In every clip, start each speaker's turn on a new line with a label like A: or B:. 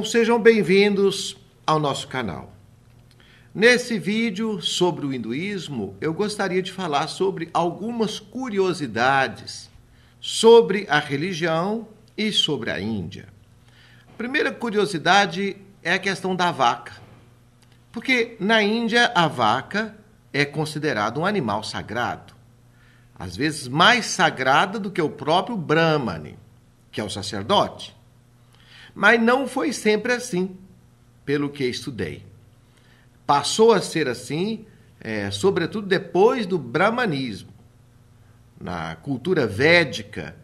A: Então sejam bem-vindos ao nosso canal. Nesse vídeo sobre o hinduísmo, eu gostaria de falar sobre algumas curiosidades sobre a religião e sobre a Índia. A primeira curiosidade é a questão da vaca. Porque na Índia a vaca é considerada um animal sagrado, às vezes mais sagrada do que o próprio Brahmane, que é o sacerdote. Mas não foi sempre assim, pelo que estudei. Passou a ser assim, é, sobretudo depois do brahmanismo. Na cultura védica,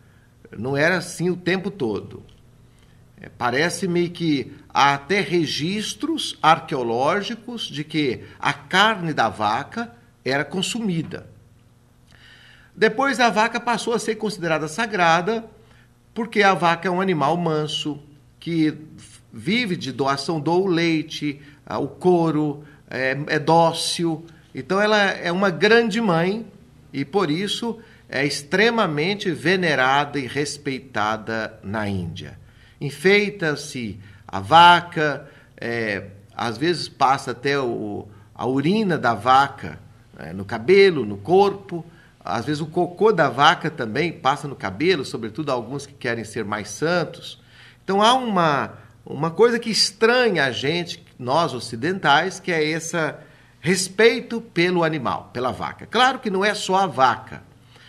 A: não era assim o tempo todo. É, Parece-me que há até registros arqueológicos de que a carne da vaca era consumida. Depois a vaca passou a ser considerada sagrada, porque a vaca é um animal manso, que vive de doação, doa o leite, o couro, é, é dócil. Então ela é uma grande mãe e por isso é extremamente venerada e respeitada na Índia. Enfeita-se a vaca, é, às vezes passa até o, a urina da vaca é, no cabelo, no corpo, às vezes o cocô da vaca também passa no cabelo, sobretudo alguns que querem ser mais santos. Então há uma, uma coisa que estranha a gente, nós ocidentais, que é esse respeito pelo animal, pela vaca. Claro que não é só a vaca.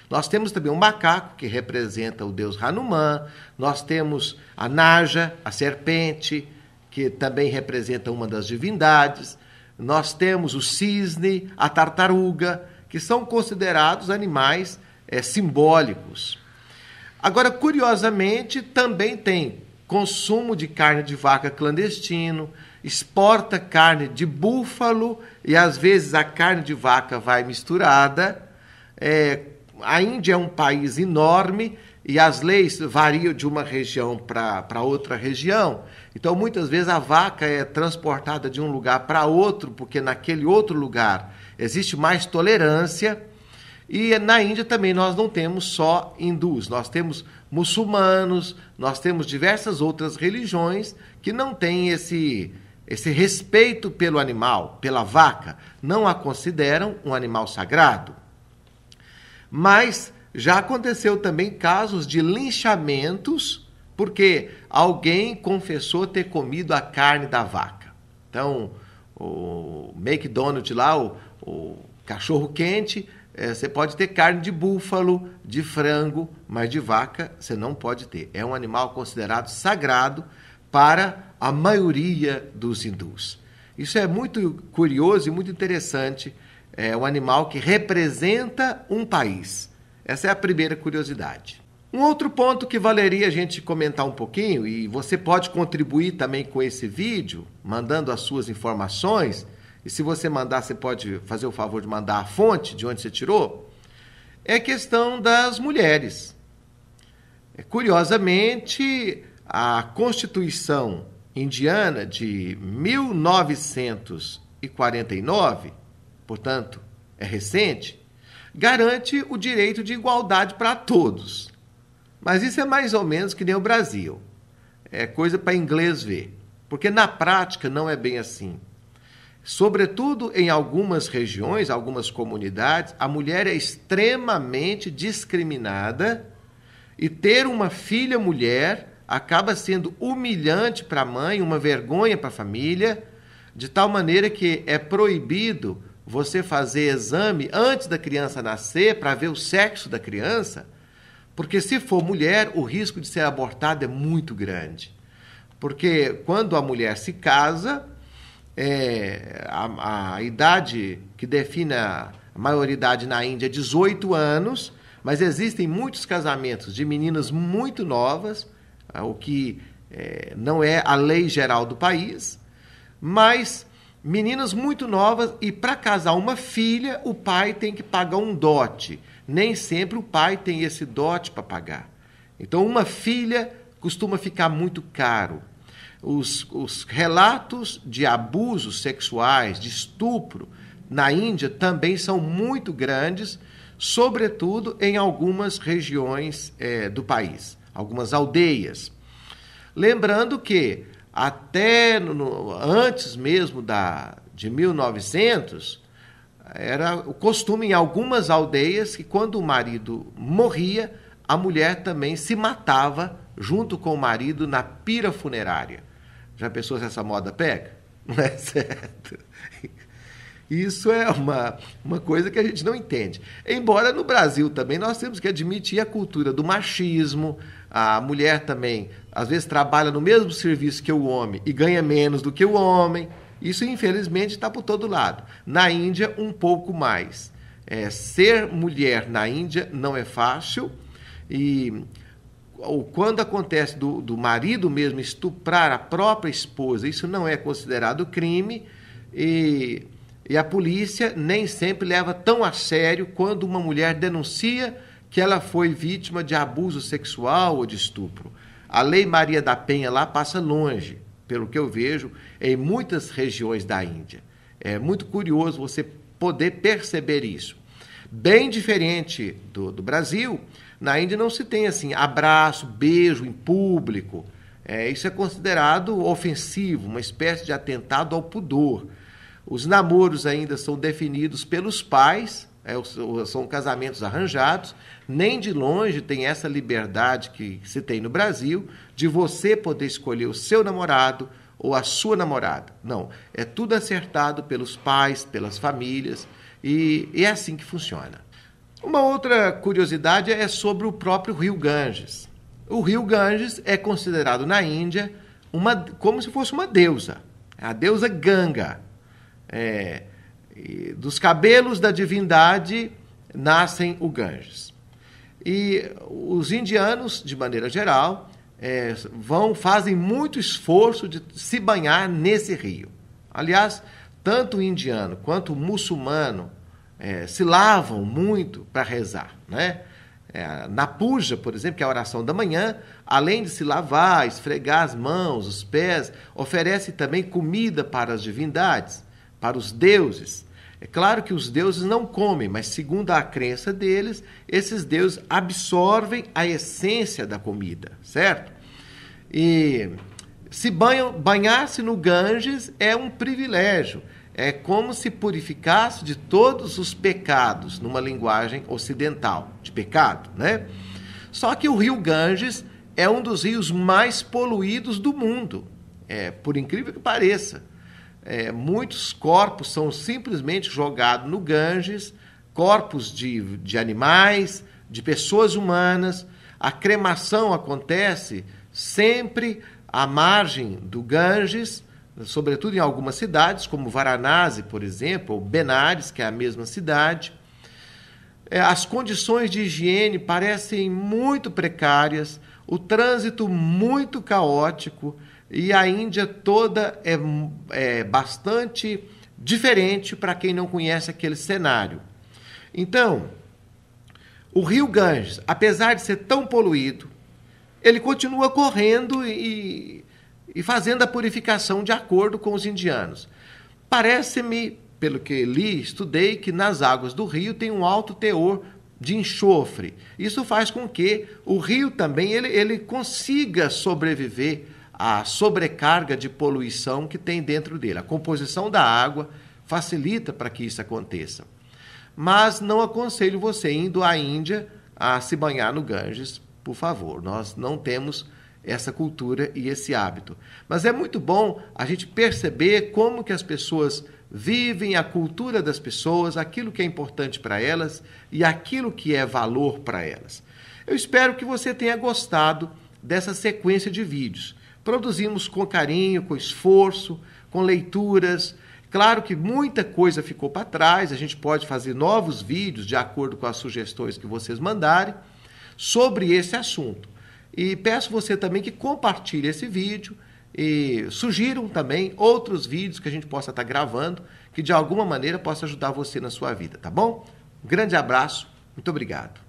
A: Nós temos também o um macaco, que representa o deus Hanuman, nós temos a Naja, a serpente, que também representa uma das divindades, nós temos o cisne, a tartaruga, que são considerados animais é, simbólicos. Agora, curiosamente, também tem consumo de carne de vaca clandestino, exporta carne de búfalo e às vezes a carne de vaca vai misturada. É, a Índia é um país enorme e as leis variam de uma região para outra região. Então, muitas vezes a vaca é transportada de um lugar para outro, porque naquele outro lugar existe mais tolerância e na Índia também nós não temos só hindus, nós temos muçulmanos, nós temos diversas outras religiões que não têm esse, esse respeito pelo animal, pela vaca, não a consideram um animal sagrado. Mas já aconteceu também casos de linchamentos porque alguém confessou ter comido a carne da vaca. Então, o McDonald's lá, o, o cachorro quente, é, você pode ter carne de búfalo, de frango, mas de vaca você não pode ter. É um animal considerado sagrado para a maioria dos hindus. Isso é muito curioso e muito interessante. É um animal que representa um país. Essa é a primeira curiosidade. Um outro ponto que valeria a gente comentar um pouquinho, e você pode contribuir também com esse vídeo, mandando as suas informações e se você mandar, você pode fazer o favor de mandar a fonte de onde você tirou, é questão das mulheres. É, curiosamente, a Constituição Indiana de 1949, portanto, é recente, garante o direito de igualdade para todos. Mas isso é mais ou menos que nem o Brasil. É coisa para inglês ver. Porque na prática não é bem assim. Sobretudo em algumas regiões, algumas comunidades, a mulher é extremamente discriminada e ter uma filha mulher acaba sendo humilhante para a mãe, uma vergonha para a família, de tal maneira que é proibido você fazer exame antes da criança nascer para ver o sexo da criança, porque se for mulher, o risco de ser abortada é muito grande. Porque quando a mulher se casa, é, a, a, idade que define a maioridade na Índia é 18 anos, mas existem muitos casamentos de meninas muito novas, é, o que é, não é a lei geral do país, mas meninas muito novas e para casar uma filha, o pai tem que pagar um dote. Nem sempre o pai tem esse dote para pagar. Então, uma filha costuma ficar muito caro os, os relatos de abusos sexuais, de estupro na Índia também são muito grandes, sobretudo em algumas regiões é, do país, algumas aldeias. Lembrando que até no, antes mesmo da, de 1900, era o costume em algumas aldeias que quando o marido morria, a mulher também se matava junto com o marido na pira funerária. Já pensou se essa moda pega? Não é certo? Isso é uma, uma coisa que a gente não entende. Embora no Brasil também nós temos que admitir a cultura do machismo, a mulher também às vezes trabalha no mesmo serviço que o homem e ganha menos do que o homem. Isso infelizmente está por todo lado. Na Índia, um pouco mais. É, ser mulher na Índia não é fácil e ou quando acontece do, do marido mesmo estuprar a própria esposa, isso não é considerado crime e, e a polícia nem sempre leva tão a sério quando uma mulher denuncia que ela foi vítima de abuso sexual ou de estupro. A Lei Maria da Penha lá passa longe, pelo que eu vejo, em muitas regiões da Índia. É muito curioso você poder perceber isso. Bem diferente do, do Brasil, na Índia não se tem assim abraço, beijo em público. É, isso é considerado ofensivo, uma espécie de atentado ao pudor. Os namoros ainda são definidos pelos pais, é, são casamentos arranjados. Nem de longe tem essa liberdade que se tem no Brasil de você poder escolher o seu namorado ou a sua namorada. Não, é tudo acertado pelos pais, pelas famílias e, e é assim que funciona. Uma outra curiosidade é sobre o próprio rio Ganges. O rio Ganges é considerado na Índia uma, como se fosse uma deusa, é a deusa Ganga. É, dos cabelos da divindade nascem o Ganges. E os indianos, de maneira geral, é, vão fazem muito esforço de se banhar nesse rio. Aliás, tanto o indiano quanto o muçulmano é, se lavam muito para rezar, né? É, na puja, por exemplo, que é a oração da manhã, além de se lavar, esfregar as mãos, os pés, oferece também comida para as divindades, para os deuses. É claro que os deuses não comem, mas segundo a crença deles, esses deuses absorvem a essência da comida, certo? E se banham, banhar-se no Ganges é um privilégio é como se purificasse de todos os pecados, numa linguagem ocidental, de pecado, né? Só que o rio Ganges é um dos rios mais poluídos do mundo, é, por incrível que pareça. É, muitos corpos são simplesmente jogados no Ganges, corpos de, de animais, de pessoas humanas. A cremação acontece sempre à margem do Ganges, sobretudo em algumas cidades, como Varanasi, por exemplo, ou Benares, que é a mesma cidade. É, as condições de higiene parecem muito precárias, o trânsito muito caótico e a Índia toda é, é bastante diferente para quem não conhece aquele cenário. Então, o rio Ganges, apesar de ser tão poluído, ele continua correndo e e fazendo a purificação de acordo com os indianos. Parece-me, pelo que li, estudei, que nas águas do rio tem um alto teor de enxofre. Isso faz com que o rio também ele, ele consiga sobreviver à sobrecarga de poluição que tem dentro dele. A composição da água facilita para que isso aconteça. Mas não aconselho você indo à Índia a se banhar no Ganges, por favor. Nós não temos essa cultura e esse hábito. Mas é muito bom a gente perceber como que as pessoas vivem a cultura das pessoas, aquilo que é importante para elas e aquilo que é valor para elas. Eu espero que você tenha gostado dessa sequência de vídeos. Produzimos com carinho, com esforço, com leituras. Claro que muita coisa ficou para trás, a gente pode fazer novos vídeos de acordo com as sugestões que vocês mandarem sobre esse assunto. E peço você também que compartilhe esse vídeo e sugiram também outros vídeos que a gente possa estar tá gravando que de alguma maneira possa ajudar você na sua vida, tá bom? Um grande abraço, muito obrigado.